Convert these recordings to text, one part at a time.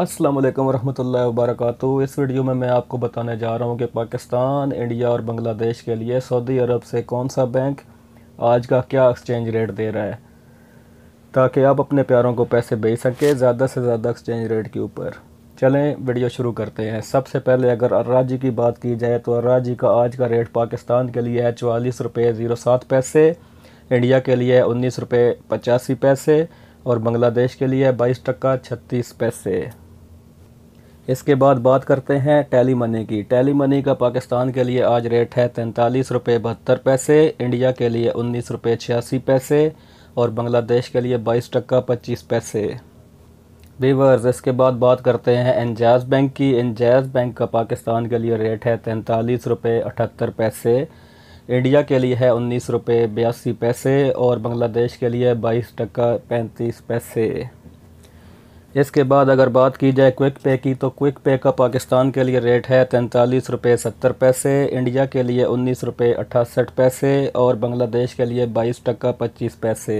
अस्सलाम वालेकुम व बरकातहू इस वीडियो में मैं आपको बताने जा रहा हूँ कि पाकिस्तान इंडिया और बांग्लादेश के लिए सऊदी अरब से कौन सा बैंक आज का क्या एक्सचेंज रेट दे रहा है ताकि आप अपने प्यारों को पैसे भेज सकें ज़्यादा से ज़्यादा एक्सचेंज रेट के ऊपर चलें वीडियो शुरू करते हैं सबसे पहले अगर अर्राजी की बात की जाए तो अर्राजी का आज का रेट पाकिस्तान के लिए है चवालीस रुपये ज़ीरो सात पैसे इंडिया के लिए है उन्नीस रुपये पचासी पैसे और बांग्लादेश के लिए है बाईस टक्का छत्तीस पैसे इसके बाद बात करते हैं टैली मनी की टैली मनी का पाकिस्तान के लिए आज रेट है तैंतालीस रुपये बहत्तर पैसे इंडिया के लिए उन्नीस रुपये छियासी पैसे और बांग्लादेश के लिए बाईस टक्का पच्चीस पैसे वीवर्स इसके बाद बात करते हैं एनजैज़ बैंक की एनजैज बैंक का पाकिस्तान के लिए रेट है तैंतालीस रुपये अठहत्तर पैसे इंडिया के लिए है उन्नीस रुपये बयासी पैसे और बांग्लादेश के लिए बाईस टक्का पैंतीस पैसे इसके बाद अगर बात की जाए क्विक पे की तो क्विक पे का पाकिस्तान के लिए रेट है तैंतालीस रुपये सत्तर पैसे इंडिया के लिए उन्नीस रुपये अट्ठासठ पैसे और बांग्लादेश के लिए बाईस टका पच्चीस पैसे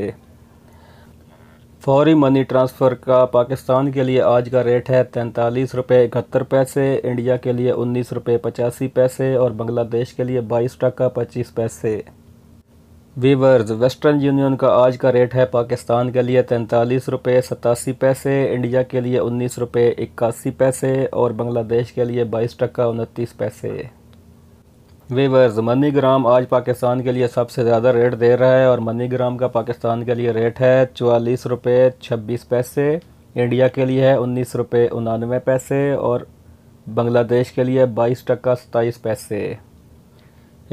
फौरी मनी ट्रांसफ़र का पाकिस्तान के लिए आज का रेट है तैंतालीस रुपये इकहत्तर पैसे इंडिया के लिए उन्नीस रुपये पचासी पैसे और बांग्लादेश के लिए बाईस टका पच्चीस पैसे वीवर्स वेस्टर्न यूनियन का आज का रेट है पाकिस्तान के लिए तैंतालीस रुपये सतासी पैसे इंडिया के लिए उन्नीस रुपये इक्यासी पैसे और बांग्लादेश के लिए बाईस टक्का उनतीस पैसे वीवर्स मनी ग्राम आज पाकिस्तान के लिए सबसे ज़्यादा रेट दे रहा है और मनी ग्राम का पाकिस्तान के लिए रेट है चवालीस रुपये छब्बीस पैसे इंडिया के लिए है उन्नीस रुपये उनानवे पैसे और बांग्लादेश के लिए बाईस टक्का सताईस पैसे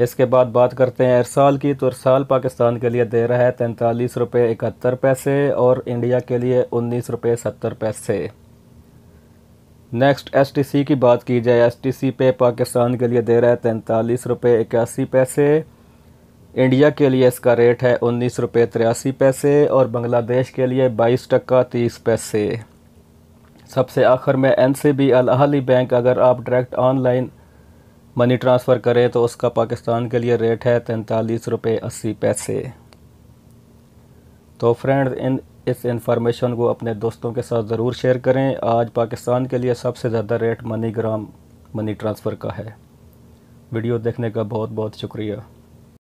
इसके बाद बात करते हैं अरसाल की तो अरसाल पाकिस्तान के लिए दे रहा है तैंतालीस रुपये इकहत्तर पैसे और इंडिया के लिए उन्नीस रुपये सत्तर पैसे नेक्स्ट एसटीसी की बात की जाए एसटीसी पे पाकिस्तान के लिए दे रहा है तैंतालीस रुपये इक्यासी पैसे इंडिया के लिए इसका रेट है उन्नीस रुपये तिरासी पैसे और बांग्लादेश के लिए बाईस टक्का तीस पैसे सबसे आखिर में N C B Al Ahli bank अगर आप डायरेक्ट ऑनलाइन मनी ट्रांसफ़र करें तो उसका पाकिस्तान के लिए रेट है तैंतालीस रुपये अस्सी पैसे तो फ्रेंड्स इन इस इंफॉर्मेशन को अपने दोस्तों के साथ ज़रूर शेयर करें आज पाकिस्तान के लिए सबसे ज़्यादा rate MoneyGram money transfer का है वीडियो देखने का बहुत बहुत शुक्रिया